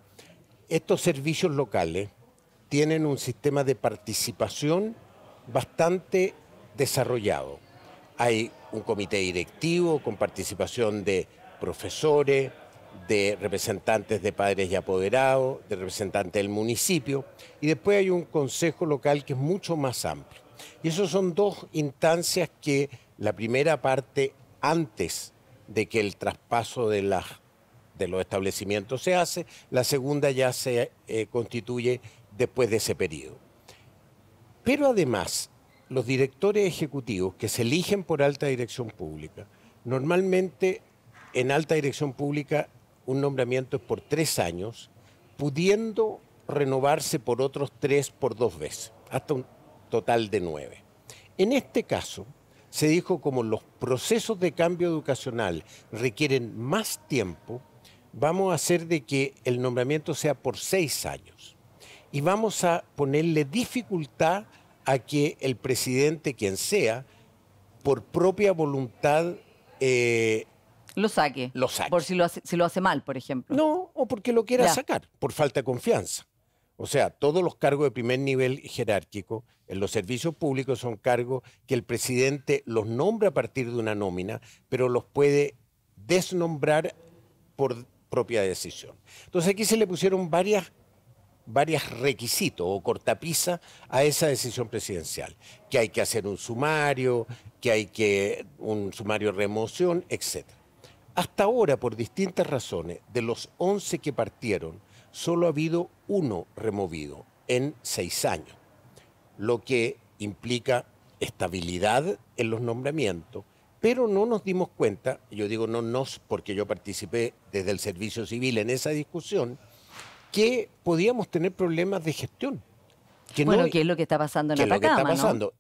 Estos servicios locales tienen un sistema de participación bastante desarrollado. Hay un comité directivo con participación de profesores, de representantes de padres y apoderados, de representantes del municipio, y después hay un consejo local que es mucho más amplio. Y esas son dos instancias que la primera parte antes de que el traspaso de, los establecimientos se hace, la segunda ya se eh, constituye después de ese periodo. Pero además, los directores ejecutivos que se eligen por alta dirección pública, normalmente en alta dirección pública un nombramiento es por tres años, pudiendo renovarse por otros tres por dos veces, hasta un, total de nueve. En este caso, se dijo como los procesos de cambio educacional requieren más tiempo, vamos a hacer de que el nombramiento sea por seis años y vamos a ponerle dificultad a que el presidente, quien sea, por propia voluntad... Eh, lo saque. Lo saque. Por si lo, hace, mal, por ejemplo. No, o porque lo quiera sacar, por falta de confianza. O sea, todos los cargos de primer nivel jerárquico en los servicios públicos son cargos que el presidente los nombra a partir de una nómina, pero los puede desnombrar por propia decisión. Entonces aquí se le pusieron varias varios requisitos o cortapisas a esa decisión presidencial, que hay que hacer un sumario, que hay que un sumario de remoción, etc. Hasta ahora, por distintas razones, de los 11 que partieron, solo ha habido uno removido en seis años, lo que implica estabilidad en los nombramientos, pero no nos dimos cuenta, yo digo no nos porque yo participé desde el servicio civil en esa discusión, que podíamos tener problemas de gestión bueno, ¿qué es lo que está pasando en la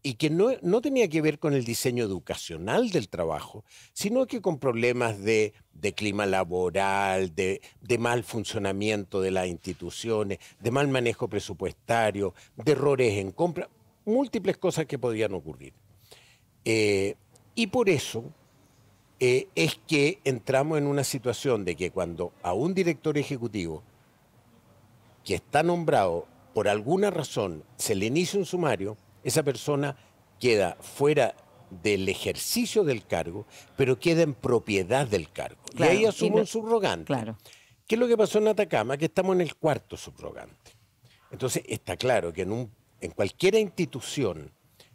Y que no, tenía que ver con el diseño educacional del trabajo, sino que con problemas de, clima laboral, de, mal funcionamiento de las instituciones, de mal manejo presupuestario, de errores en compra, múltiples cosas que podían ocurrir. Eh, y por eso eh, es que entramos en una situación de que cuando a un director ejecutivo que está nombrado por alguna razón se le inicia un sumario, esa persona queda fuera del ejercicio del cargo, pero queda en propiedad del cargo. y ahí asume un subrogante. ¿Qué es lo que pasó en Atacama? Que estamos en el cuarto subrogante. Entonces, está claro que en, en cualquier institución,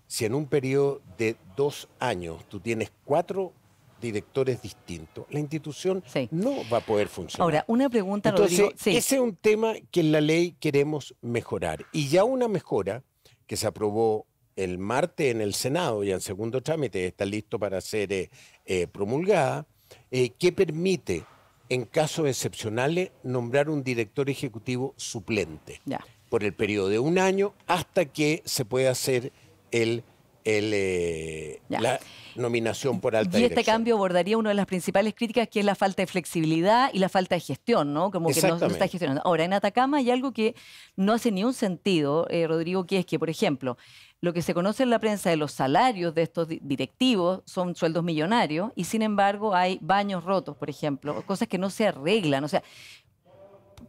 si en un periodo de dos años tú tienes cuatro directores distintos, la institución no va a poder funcionar. Ahora, una pregunta, Entonces, Ese es un tema que en la ley queremos mejorar. Y ya una mejora que se aprobó el martes en el Senado y en segundo trámite está listo para ser eh, eh, promulgada, eh, que permite, en casos excepcionales, nombrar un director ejecutivo suplente por el periodo de un año hasta que se pueda hacer el, el, la, nominación por alta Y este cambio abordaría una de las principales críticas, que es la falta de flexibilidad y la falta de gestión, ¿no? Como que no, se está gestionando. Ahora, en Atacama hay algo que no hace ni un sentido, eh, Rodrigo, que es que, por ejemplo, lo que se conoce en la prensa de los salarios de estos directivos son sueldos millonarios y sin embargo hay baños rotos, por ejemplo, cosas que no se arreglan. O sea,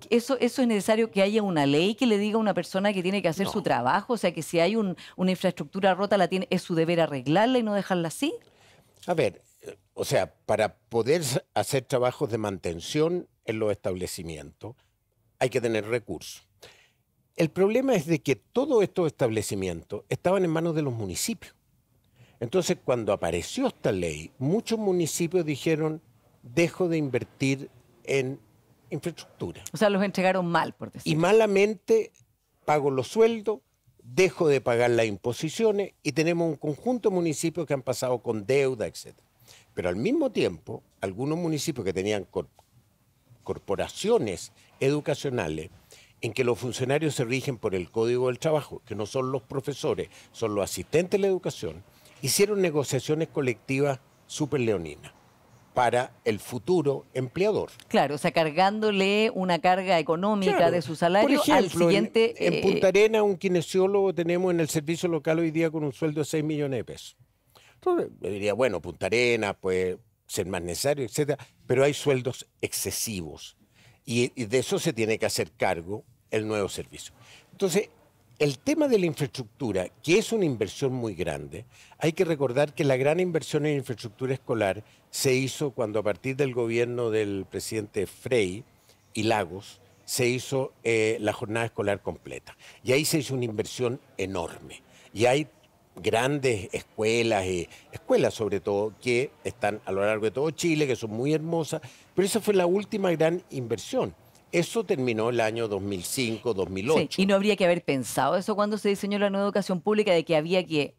eso, eso es necesario que haya una ley que le diga a una persona que tiene que hacer su trabajo, o sea, que si hay una infraestructura rota, es su deber arreglarla y no dejarla así. A ver, o sea, para poder hacer trabajos de mantención en los establecimientos hay que tener recursos. El problema es de que todos estos establecimientos estaban en manos de los municipios. Entonces, cuando apareció esta ley, muchos municipios dijeron, dejo de invertir en infraestructura. O sea, los entregaron mal, por decirlo. Y malamente pago los sueldos, dejo de pagar las imposiciones y tenemos un conjunto de municipios que han pasado con deuda, etc. Pero al mismo tiempo, algunos municipios que tenían corporaciones educacionales en que los funcionarios se rigen por el Código del Trabajo, que no son los profesores, son los asistentes de la educación, hicieron negociaciones colectivas súper leoninas para el futuro empleador. Claro, o sea, cargándole una carga económica de su salario al siguiente... En, en eh, Punta Arena un kinesiólogo tenemos en el servicio local hoy día con un sueldo de 6 millones de pesos. Entonces, diría, bueno, Punta Arena puede ser más necesario, etcétera, pero hay sueldos excesivos y, y de eso se tiene que hacer cargo el nuevo servicio. Entonces, el tema de la infraestructura, que es una inversión muy grande, hay que recordar que la gran inversión en infraestructura escolar se hizo cuando a partir del gobierno del presidente Frey y Lagos se hizo eh, la jornada escolar completa. Y ahí se hizo una inversión enorme. Y hay grandes escuelas, eh, escuelas sobre todo, que están a lo largo de todo Chile, que son muy hermosas, pero esa fue la última gran inversión. Eso terminó el año 2005, 2008. y no habría que haber pensado eso cuando se diseñó la nueva educación pública, de que había que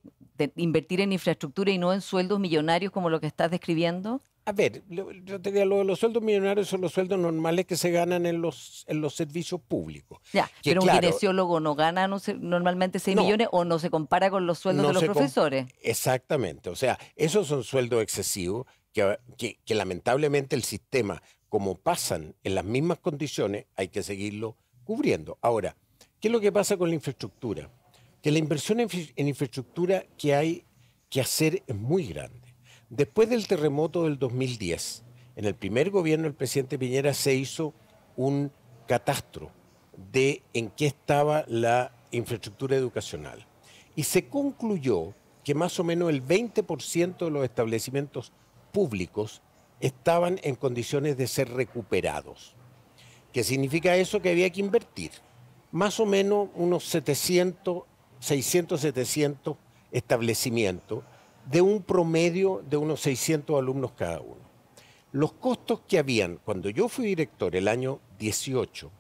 invertir en infraestructura y no en sueldos millonarios como lo que estás describiendo. A ver, yo te diría, los sueldos millonarios son los sueldos normales que se ganan en los, los servicios públicos. Ya, pero un kinesiólogo no gana normalmente 6 millones o no se compara con los sueldos de los profesores. Exactamente, o sea, esos son sueldos excesivos que, que lamentablemente el sistema como pasan en las mismas condiciones, hay que seguirlo cubriendo. Ahora, ¿qué es lo que pasa con la infraestructura? Que la inversión en, infraestructura que hay que hacer es muy grande. Después del terremoto del 2010, en el primer gobierno del presidente Piñera se hizo un catastro de en qué estaba la infraestructura educacional. Y se concluyó que más o menos el 20% de los establecimientos públicos estaban en condiciones de ser recuperados. ¿Qué significa eso? Que había que invertir. Más o menos unos 700, 600, 700 establecimientos de un promedio de unos 600 alumnos cada uno. Los costos que habían cuando yo fui director el año 18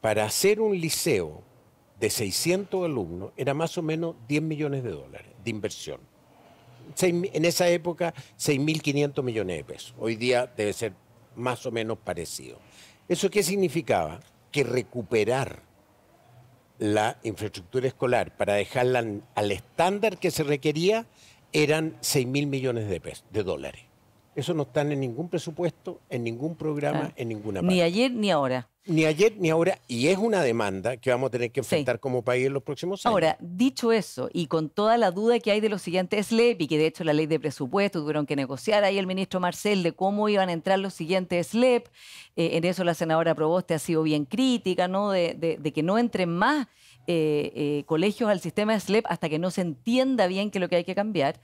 para hacer un liceo de 600 alumnos era más o menos 10 millones de dólares de inversión en esa época 6.500 millones de pesos. Hoy día debe ser más o menos parecido. ¿Eso qué significaba? Que recuperar la infraestructura escolar para dejarla al estándar que se requería eran 6.000 millones de, pesos, de dólares. Eso no está en ningún presupuesto, en ningún programa, en ninguna parte. Ni ayer ni ahora. Ni ayer ni ahora, y es una demanda que vamos a tener que enfrentar como país en los próximos años. Ahora, dicho eso, y con toda la duda que hay de los siguientes SLEP, y que de hecho la ley de presupuesto tuvieron que negociar ahí el ministro Marcel de cómo iban a entrar los siguientes SLEP, eh, en eso la senadora Proboste ha sido bien crítica, ¿no? de que no entren más eh, eh, colegios al sistema SLEP hasta que no se entienda bien qué es lo que hay que cambiar.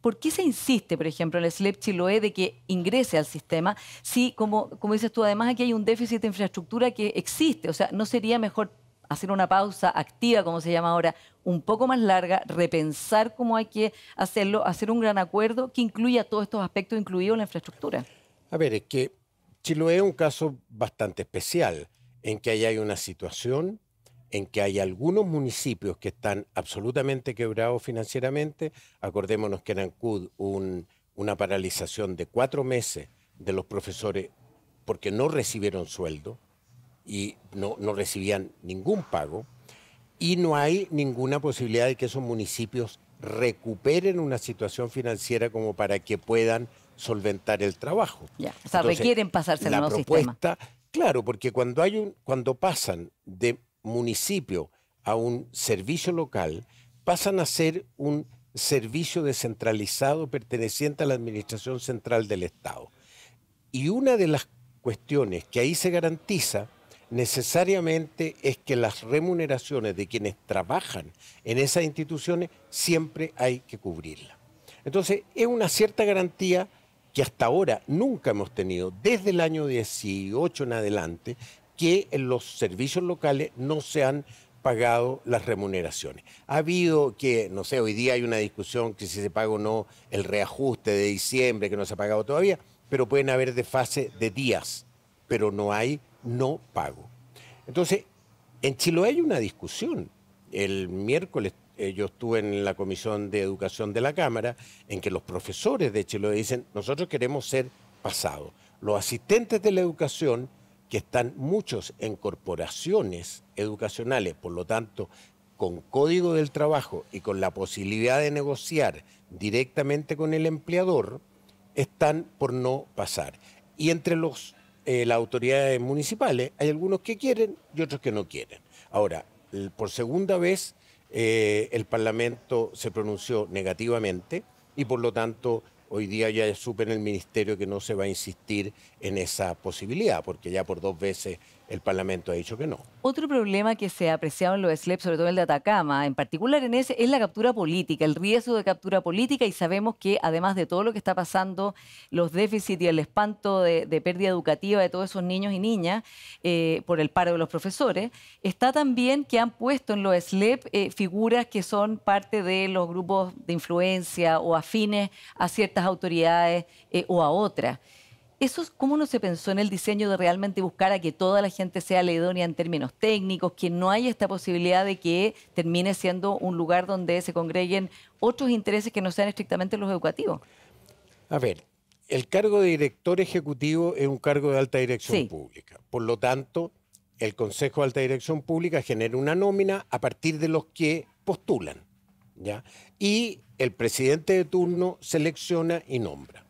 ¿Por qué se insiste, por ejemplo, en el SLEP Chiloé de que ingrese al sistema si, como, como dices tú, además aquí hay un déficit de infraestructura que existe? O sea, ¿no sería mejor hacer una pausa activa, como se llama ahora, un poco más larga, repensar cómo hay que hacerlo, hacer un gran acuerdo que incluya todos estos aspectos, incluidos la infraestructura? A ver, es que Chiloé es un caso bastante especial en que ahí hay una situación en que hay algunos municipios que están absolutamente quebrados financieramente. Acordémonos que en Ancud un, una paralización de cuatro meses de los profesores porque no recibieron sueldo y no, recibían ningún pago. Y no hay ninguna posibilidad de que esos municipios recuperen una situación financiera como para que puedan solventar el trabajo. Ya, o sea, requieren pasarse la propuesta, sistema. Claro, porque cuando hay un, cuando pasan de municipio a un servicio local, pasan a ser un servicio descentralizado perteneciente a la Administración Central del Estado. Y una de las cuestiones que ahí se garantiza necesariamente es que las remuneraciones de quienes trabajan en esas instituciones siempre hay que cubrirlas. Entonces, es una cierta garantía que hasta ahora nunca hemos tenido, desde el año 18 en adelante, que en los servicios locales no se han pagado las remuneraciones. Ha habido que, no sé, hoy día hay una discusión que si se paga o no el reajuste de diciembre, que no se ha pagado todavía, pero pueden haber de fase de días, pero no hay no pago. Entonces, en Chile hay una discusión. El miércoles eh, yo estuve en la Comisión de Educación de la Cámara, en que los profesores de Chiloé dicen, nosotros queremos ser pasados. Los asistentes de la educación que están muchos en corporaciones educacionales, por lo tanto, con código del trabajo y con la posibilidad de negociar directamente con el empleador, están por no pasar. Y entre los, eh, las autoridades municipales hay algunos que quieren y otros que no quieren. Ahora, por segunda vez eh, el Parlamento se pronunció negativamente y por lo tanto Hoy día ya supe en el ministerio que no se va a insistir en esa posibilidad, porque ya por dos veces el Parlamento ha dicho que no. Otro problema que se ha apreciado en los SLEP, sobre todo el de Atacama, en particular en ese, es la captura política, el riesgo de captura política y sabemos que además de todo lo que está pasando, los déficits y el espanto de, pérdida educativa de todos esos niños y niñas eh, por el paro de los profesores, está también que han puesto en los SLEP eh, figuras que son parte de los grupos de influencia o afines a ciertas autoridades eh, o a otras cómo no se pensó en el diseño de realmente buscar a que toda la gente sea la idónea en términos técnicos, que no haya esta posibilidad de que termine siendo un lugar donde se congreguen otros intereses que no sean estrictamente los educativos? A ver, el cargo de director ejecutivo es un cargo de alta dirección pública. Por lo tanto, el Consejo de Alta Dirección Pública genera una nómina a partir de los que postulan. ¿ya? Y el presidente de turno selecciona y nombra.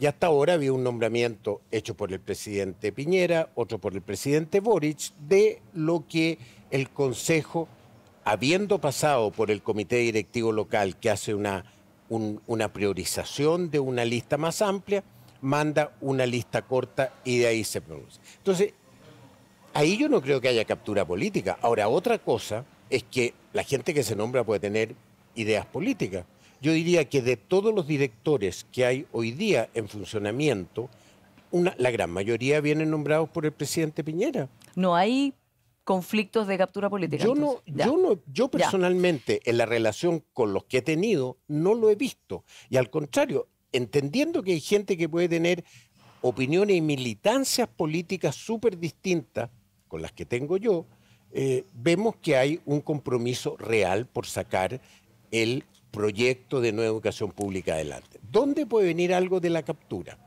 Y hasta ahora había un nombramiento hecho por el presidente Piñera, otro por el presidente Boric, de lo que el Consejo, habiendo pasado por el Comité Directivo Local, que hace una, una priorización de una lista más amplia, manda una lista corta y de ahí se produce. Entonces, ahí yo no creo que haya captura política. Ahora, otra cosa es que la gente que se nombra puede tener ideas políticas. Yo diría que de todos los directores que hay hoy día en funcionamiento, la gran mayoría vienen nombrados por el presidente Piñera. No hay conflictos de captura política. Yo no, yo no, yo personalmente en la relación con los que he tenido no lo he visto y al contrario, entendiendo que hay gente que puede tener opiniones y militancias políticas súper distintas con las que tengo yo, eh, vemos que hay un compromiso real por sacar el proyecto de nueva educación pública adelante. ¿Dónde puede venir algo de la captura?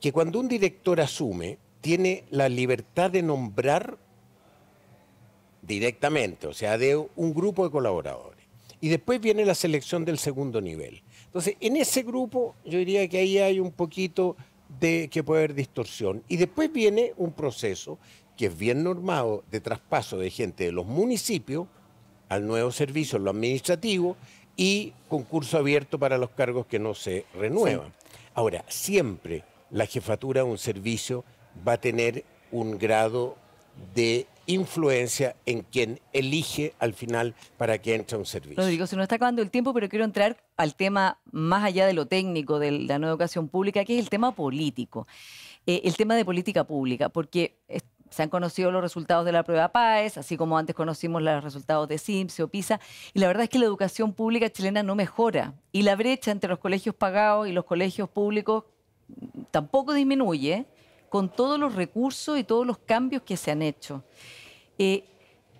Que cuando un director asume, tiene la libertad de nombrar directamente, o sea, de un grupo de colaboradores. Y después viene la selección del segundo nivel. Entonces, en ese grupo yo diría que ahí hay un poquito de que puede haber distorsión. Y después viene un proceso que es bien normado de traspaso de gente de los municipios al nuevo servicio, lo administrativo, y concurso abierto para los cargos que no se renuevan. Ahora, siempre la jefatura de un servicio va a tener un grado de influencia en quien elige al final para que entre un servicio. digo se nos está acabando el tiempo, pero quiero entrar al tema más allá de lo técnico de la nueva educación pública, que es el tema político. Eh, el tema de política pública, porque se han conocido los resultados de la prueba PAES, así como antes conocimos los resultados de CIMS o PISA, y la verdad es que la educación pública chilena no mejora. Y la brecha entre los colegios pagados y los colegios públicos tampoco disminuye con todos los recursos y todos los cambios que se han hecho. Eh,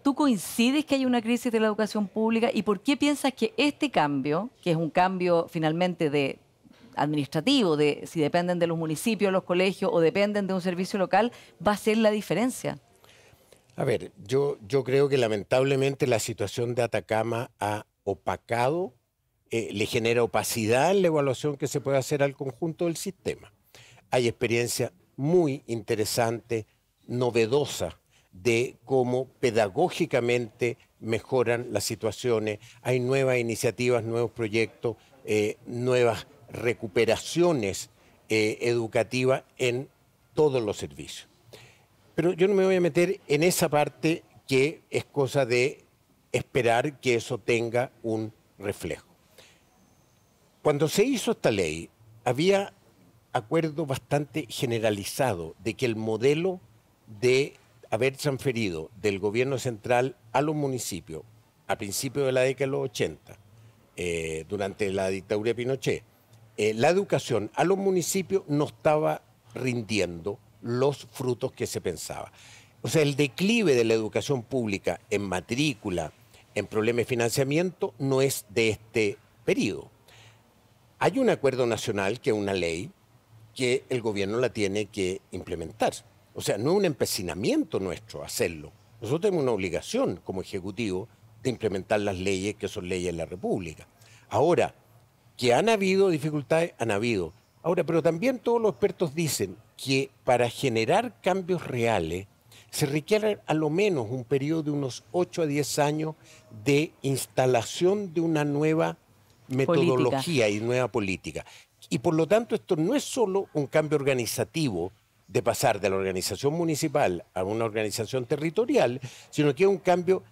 ¿Tú coincides que hay una crisis de la educación pública y por qué piensas que este cambio, que es un cambio finalmente de administrativo, de si dependen de los municipios, los colegios o dependen de un servicio local, va a ser la diferencia. A ver, yo, creo que lamentablemente la situación de Atacama ha opacado, eh, le genera opacidad en la evaluación que se puede hacer al conjunto del sistema. Hay experiencia muy interesante, novedosa, de cómo pedagógicamente mejoran las situaciones, hay nuevas iniciativas, nuevos proyectos, eh, nuevas recuperaciones eh, educativas en todos los servicios. Pero yo no me voy a meter en esa parte que es cosa de esperar que eso tenga un reflejo. Cuando se hizo esta ley, había acuerdo bastante generalizado de que el modelo de haber transferido del gobierno central a los municipios a principios de la década de los 80, eh, durante la dictadura de Pinochet, eh, la educación a los municipios no estaba rindiendo los frutos que se pensaba. O sea, el declive de la educación pública en matrícula, en problemas de financiamiento, no es de este periodo. Hay un acuerdo nacional, que es una ley, que el gobierno la tiene que implementar. O sea, no es un empecinamiento nuestro hacerlo. Nosotros tenemos una obligación como Ejecutivo de implementar las leyes que son leyes de la República. Ahora, que han habido dificultades, han habido. Ahora, pero también todos los expertos dicen que para generar cambios reales se requiere a lo menos un periodo de unos 8 a 10 años de instalación de una nueva metodología y nueva política. Y por lo tanto, esto no es solo un cambio organizativo de pasar de la organización municipal a una organización territorial, sino que es un cambio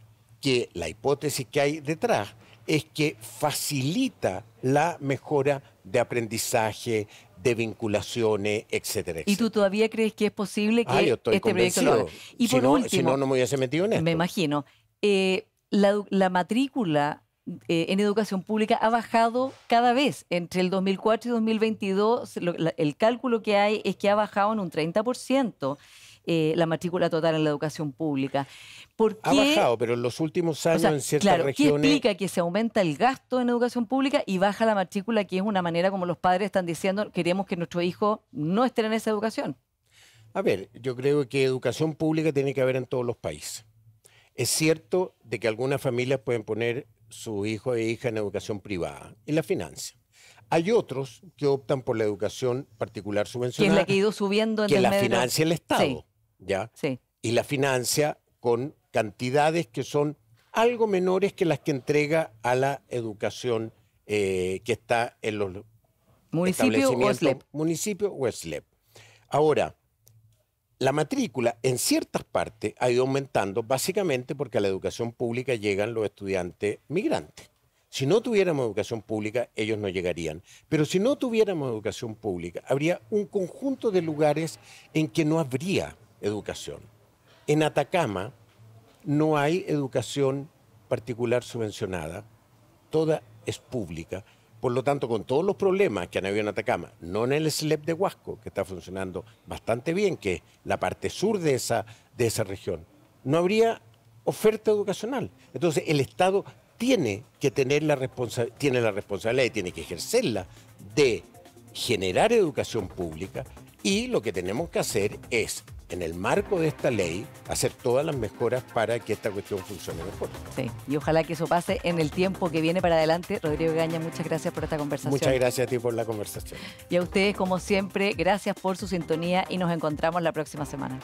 que la hipótesis que hay detrás es que facilita la mejora de aprendizaje, de vinculaciones, etcétera, ¿Y tú todavía crees que es posible que ah, yo estoy este convencido. proyecto Y si por no, último, si no, no me hubiese metido en eso. Me imagino. Eh, la, matrícula eh, en educación pública ha bajado cada vez. Entre el 2004 y 2022, el cálculo que hay es que ha bajado en un 30% eh, la matrícula total en la educación pública. qué ha bajado, pero en los últimos años en ciertas regiones... ¿Qué explica que se aumenta el gasto en educación pública y baja la matrícula, que es una manera como los padres están diciendo, queremos que nuestro hijo no esté en esa educación? A ver, yo creo que educación pública tiene que haber en todos los países. Es cierto de que algunas familias pueden poner su hijo e hija en educación privada y la financia. Hay otros que optan por la educación particular subvencionada. Que es la que ha ido subiendo en Que la financia el Estado. Sí. Y la financia con cantidades que son algo menores que las que entrega a la educación eh, que está en los municipio e Municipio Weslep. Ahora, la matrícula en ciertas partes ha ido aumentando básicamente porque a la educación pública llegan los estudiantes migrantes. Si no tuviéramos educación pública, ellos no llegarían. Pero si no tuviéramos educación pública, habría un conjunto de lugares en que no habría educación. En Atacama no hay educación particular subvencionada, toda es pública. Por lo tanto, con todos los problemas que han habido en Atacama, no en el SLEP de Huasco, que está funcionando bastante bien, que es la parte sur de esa, de esa región, no habría oferta educacional. Entonces, el Estado tiene que tener la, tiene la responsabilidad y tiene que ejercerla de generar educación pública y lo que tenemos que hacer es en el marco de esta ley, hacer todas las mejoras para que esta cuestión funcione mejor. Sí, y ojalá que eso pase en el tiempo que viene para adelante. Rodrigo Gaña, muchas gracias por esta conversación. Muchas gracias a ti por la conversación. Y a ustedes, como siempre, gracias por su sintonía y nos encontramos la próxima semana.